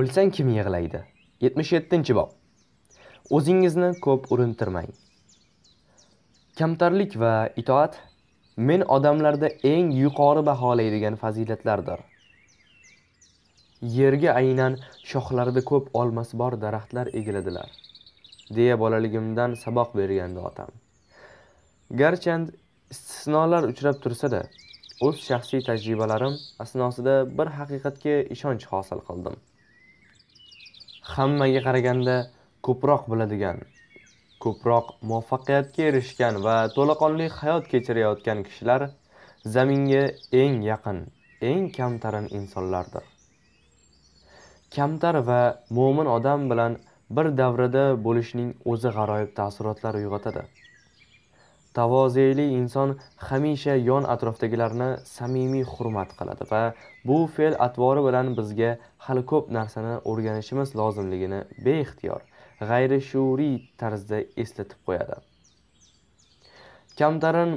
O'lsang kim yig'laydi? 77-bob. O'zingizni ko'p urintirmang. Kamtarlik va itoat men odamlarda eng yuqori baholaydigan fazilatlardir. Yerga aynan shoxlarida ko'p olmas bor daraxtlar egiladilar, deya bolaligimdan saboq bergandi otam. Garchand istisnolar uchrab tursa-da, o'z shaxsiy tajribalarim asnosida bir haqiqatga ishonch hosil qildim. hammaga qaraganda ko'proq biladigan ko'proq muvaffaqiyatga erishgan va to'laqonli hayot kechirayotgan kishilar zaminga eng yaqin eng kamtarin insonlardir kamtar va mo'min odam bilan bir davrada bo'lishning o'zi g'aroyib taassurotlar uyg'otadi Tavozeli inson hamisha yon atrofdagilarni samimiy hurmat qiladi va bu fe'l atvori bilan bizga hali ko'p narsani o'rganishimiz lozimligini beixtiyor g'ayrishuuriy tarzda eslatib qo'yadi kamtarin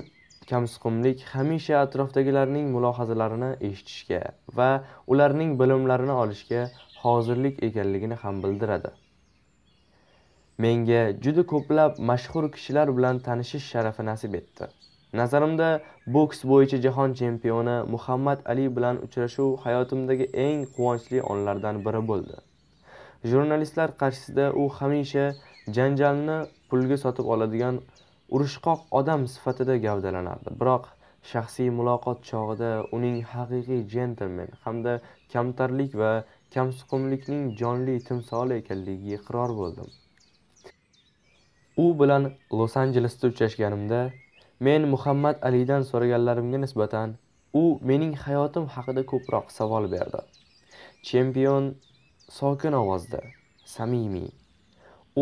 kamsuqumlik hamisha atrofdagilarning mulohazalarini eshitishga va ularning bilimlarini olishga hozirlik ekanligini ham bildiradi menga juda ko'plab mashhur kishilar bilan tanishish sharafi nasib etdi nazarimda boks bo'yicha jahon chempioni muhammad ali bilan uchrashuv hayotimdagi eng quvonchli onlardan biri bo'ldi jurnalistlar qarshisida u hamisha janjalni pulga sotib oladigan urushqoq odam sifatida gavdalanardi biroq shaxsiy muloqot chog'ida uning haqiqiy jentlmen hamda kamtarlik va kamsuqumlikning jonli timsoli ekanligiga iqror bo'ldim u bilan los anjelesda uchrashganimda men muhammad alidan so'raganlarimga nisbatan u mening hayotim haqida ko'proq savol berdi chempion sokin ovozda samimiy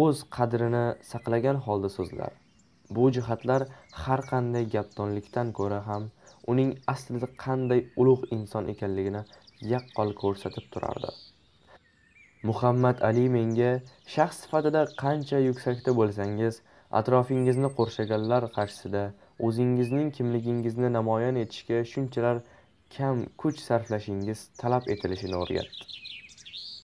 o'z qadrini saqlagan holda so'zlar bu jihatlar har qanday gapdonlikdan ko'ra ham uning aslida qanday ulug' inson ekanligini yaqqol ko'rsatib turardi muhammad ali menga shaxs sifatida qancha yuksakda bo'lsangiz atrofingizni qo'rshaganlar qarshisida o'zingizning kimligingizni namoyon etishga shunchalar kam kuch sarflashingiz talab etilishini o'rgatdi